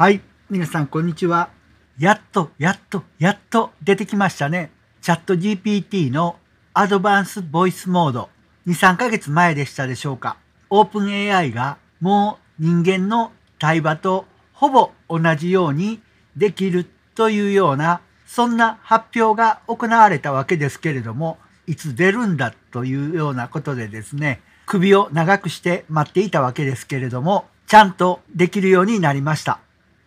はい。皆さん、こんにちは。やっと、やっと、やっと出てきましたね。チャット GPT のアドバンスボイスモード。2、3ヶ月前でしたでしょうか。オープン AI がもう人間の対話とほぼ同じようにできるというような、そんな発表が行われたわけですけれども、いつ出るんだというようなことでですね、首を長くして待っていたわけですけれども、ちゃんとできるようになりました。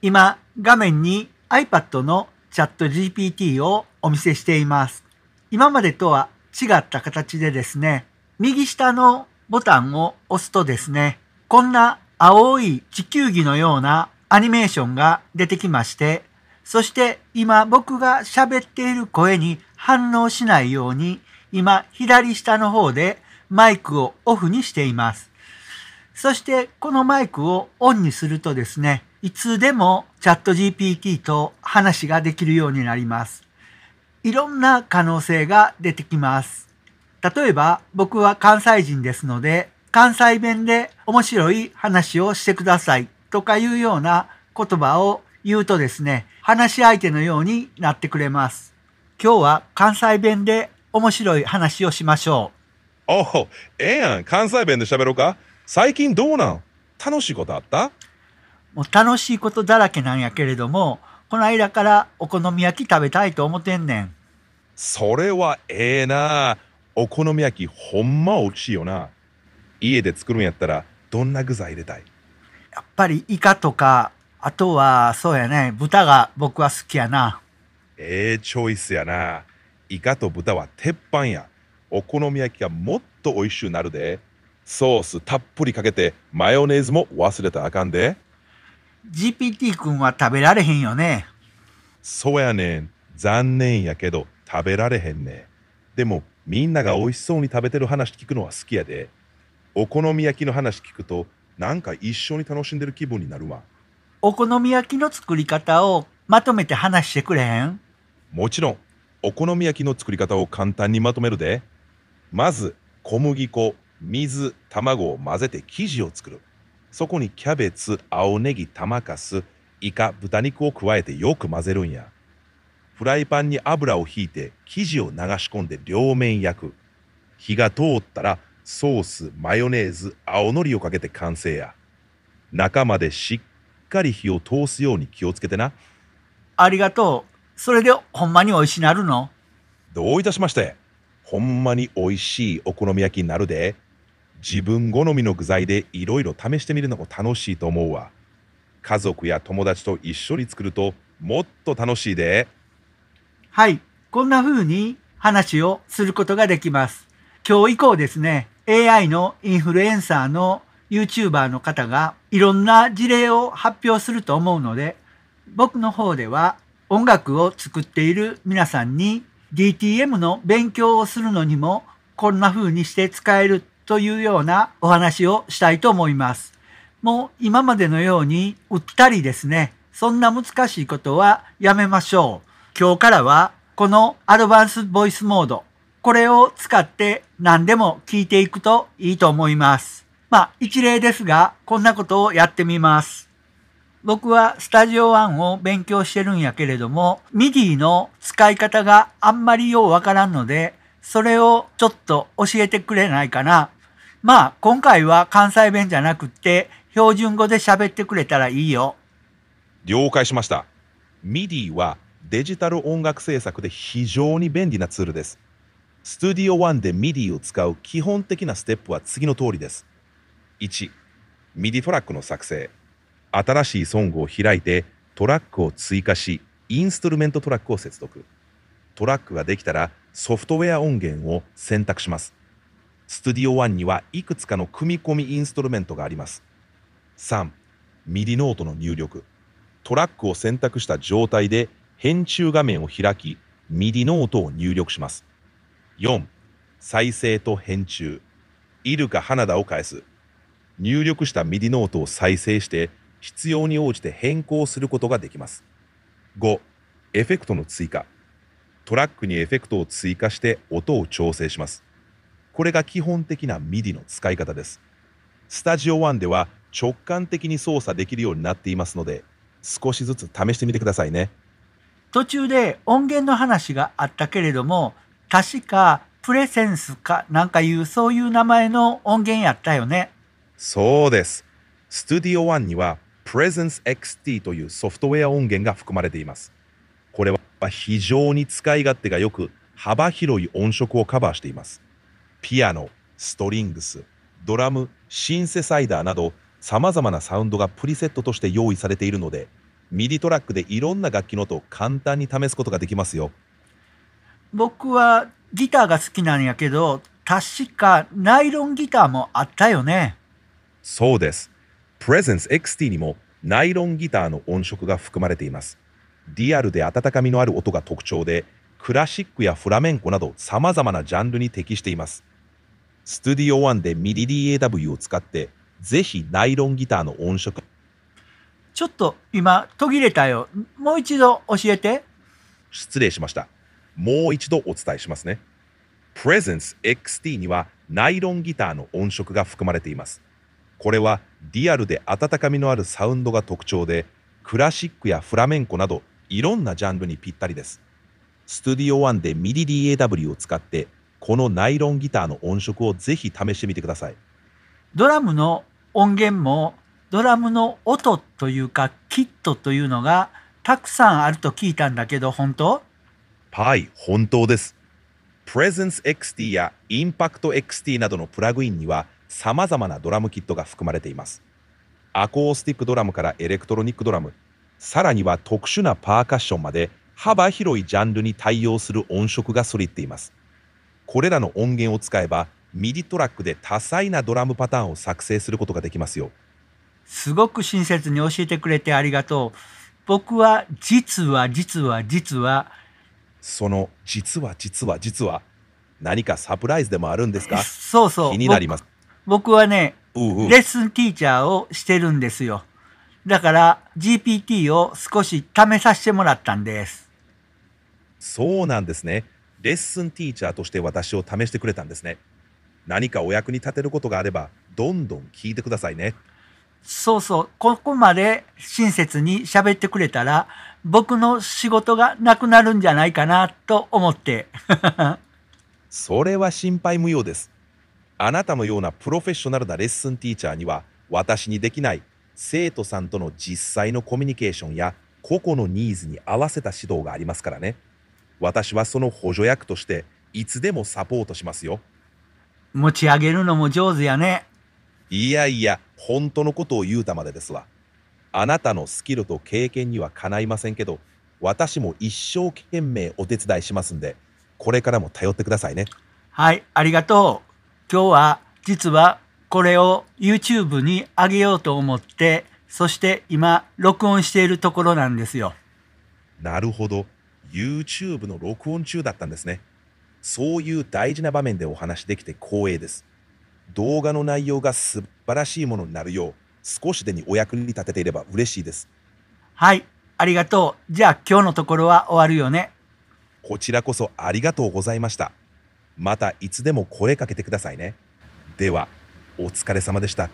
今、画面に iPad のチャット GPT をお見せしています。今までとは違った形でですね、右下のボタンを押すとですね、こんな青い地球儀のようなアニメーションが出てきまして、そして今僕が喋っている声に反応しないように、今左下の方でマイクをオフにしています。そしてこのマイクをオンにするとですね、いつでもチャット GPT と話ができるようになります。いろんな可能性が出てきます。例えば僕は関西人ですので、関西弁で面白い話をしてくださいとかいうような言葉を言うとですね、話し相手のようになってくれます。今日は関西弁で面白い話をしましょう。おお、ええやん。関西弁で喋ろうか。最近どうなん楽しいことあったもう楽しいことだらけなんやけれども、この間からお好み焼き食べたいと思ってんねん。それはええな。お好み焼きほんま美味しいよな。家で作るんやったらどんな具材入れたいやっぱりイカとか、あとはそうやね、豚が僕は好きやな。ええチョイスやな。イカと豚は鉄板や。お好み焼きがもっと美味しゅうなるで。ソースたっぷりかけてマヨネーズも忘れたらあかんで。GPT 君は食べられへんよね。そうやねん。残念やけど食べられへんねでもみんなが美味しそうに食べてる話聞くのは好きやで。お好み焼きの話聞くとなんか一緒に楽しんでる気分になるわ。お好み焼きの作り方をまとめて話してくれへんもちろんお好み焼きの作り方を簡単にまとめるで。まず小麦粉、水、卵を混ぜて生地を作る。そこにキャベツ、青ネギ、玉かす、イカ、豚肉を加えてよく混ぜるんや。フライパンに油をひいて生地を流し込んで両面焼く。火が通ったらソース、マヨネーズ、青のりをかけて完成や。中までしっかり火を通すように気をつけてな。ありがとう。それでほんまに美味しなるのどういたしまして。ほんまに美味しいお好み焼きになるで。自分好みの具材でいろいろ試してみるのも楽しいと思うわ。家族や友達と一緒に作るともっと楽しいで。はい、こんな風に話をすることができます。今日以降ですね、AI のインフルエンサーの YouTuber の方がいろんな事例を発表すると思うので、僕の方では音楽を作っている皆さんに DTM の勉強をするのにもこんな風にして使えるというようなお話をしたいと思います。もう今までのように売ったりですね、そんな難しいことはやめましょう。今日からはこのアドバンスボイスモード、これを使って何でも聞いていくといいと思います。まあ一例ですが、こんなことをやってみます。僕はスタジオ1を勉強してるんやけれども、ミディの使い方があんまりようわからんので、それをちょっと教えてくれないかな。まあ、今回は関西弁じゃなくて、標準語で喋ってくれたらいいよ。了解しました。MIDI はデジタル音楽制作で非常に便利なツールです。Studio One で MIDI を使う基本的なステップは次の通りです。1、MIDI トラックの作成。新しいソングを開いてトラックを追加し、インストルメントトラックを接続。トラックができたらソフトウェア音源を選択します。Studio One にはいくつかの組み込みインストルメントがあります。3、ミリノートの入力。トラックを選択した状態で編集画面を開き、ミ d i ノートを入力します。4、再生と編集。イルカ・花田を返す。入力したミ d i ノートを再生して、必要に応じて変更することができます。5、エフェクトの追加。トラックにエフェクトを追加して音を調整します。これが基本的な MIDI の使い方です。スタジオ1では直感的に操作できるようになっていますので、少しずつ試してみてくださいね。途中で音源の話があったけれども、確かプレセンスかなんかいうそういう名前の音源やったよね。そうです。Studio One には Presence XT というソフトウェア音源が含まれています。これはは非常に使い勝手が良く幅広い音色をカバーしています。ピアノ、ストリングス、ドラム、シンセサイダーなど様々なサウンドがプリセットとして用意されているので、ミディトラックでいろんな楽器の音を簡単に試すことができますよ。僕はギターが好きなんやけど、確かナイロンギターもあったよね。そうです。Presence XT にもナイロンギターの音色が含まれています。リアルで温かみのある音が特徴で、クラシックやフラメンコなど様々なジャンルに適しています。Studio One で MIDI-DAW を使って、ぜひナイロンギターの音色。ちょっと今途切れたよ。もう一度教えて。失礼しました。もう一度お伝えしますね。Presence XT にはナイロンギターの音色が含まれています。これはリアルで温かみのあるサウンドが特徴で、クラシックやフラメンコなどいろんなジャンルにぴったりです。Studio One で MIDI-DAW を使って、このナイロンギターの音色をぜひ試してみてください。ドラムの音源も、ドラムの音というか、キットというのが、たくさんあると聞いたんだけど、本当はい、本当です。Presence XT や Impact XT などのプラグインには、さまざまなドラムキットが含まれています。アコースティックドラムからエレクトロニックドラム、さらには特殊なパーカッションまで幅広いジャンルに対応する音色がそりっています。これらの音源を使えば、ミディトラックで多彩なドラムパターンを作成することができますよ。すごく親切に教えてくれてありがとう。僕は実は実は実は。その実は実は実は何かサプライズでもあるんですかそうそう。気になります。僕はね、ううレッスンティーチャーをしてるんですよ。だから GPT を少し試させてもらったんです。そうなんですね。レッスンティーチャーとして私を試してくれたんですね。何かお役に立てることがあれば、どんどん聞いてくださいね。そうそう、ここまで親切に喋ってくれたら、僕の仕事がなくなるんじゃないかなと思って。それは心配無用です。あなたのようなプロフェッショナルなレッスンティーチャーには、私にできない生徒さんとの実際のコミュニケーションや個々のニーズに合わせた指導がありますからね私はその補助役としていつでもサポートしますよ持ち上げるのも上手やねいやいや本当のことを言うたまでですわあなたのスキルと経験にはかないませんけど私も一生懸命お手伝いしますんでこれからも頼ってくださいねはいありがとう今日は実はこれを YouTube に上げようと思って、そして今、録音しているところなんですよ。なるほど。YouTube の録音中だったんですね。そういう大事な場面でお話できて光栄です。動画の内容が素晴らしいものになるよう、少しでにお役に立てていれば嬉しいです。はい、ありがとう。じゃあ今日のところは終わるよね。こちらこそありがとうございました。またいつでも声かけてくださいね。では。お疲れ様でした。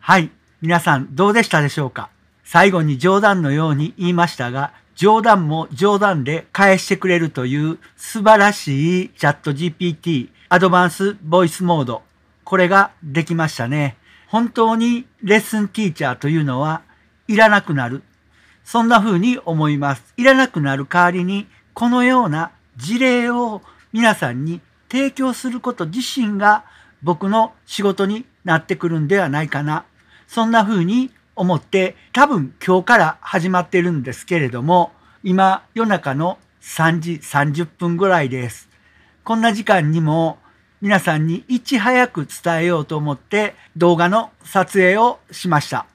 はい。皆さんどうでしたでしょうか最後に冗談のように言いましたが、冗談も冗談で返してくれるという素晴らしいチャット GPT アドバンスボイスモード。これができましたね。本当にレッスンティーチャーというのはいらなくなる。そんな風に思います。いらなくなる代わりにこのような事例を皆さんに提供すること自身が僕の仕事になってくるんではないかな。そんな風に思って多分今日から始まってるんですけれども、今夜中の3時30分ぐらいです。こんな時間にも皆さんにいち早く伝えようと思って動画の撮影をしました。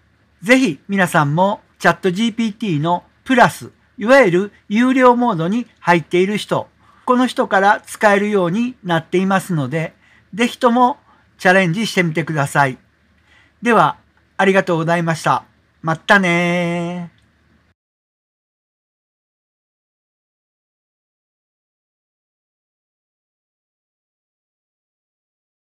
ぜひ皆さんもチャット GPT のプラス、いわゆる有料モードに入っている人、この人から使えるようになっていますので、ぜひともチャレンジしてみてください。では、ありがとうございました。まったね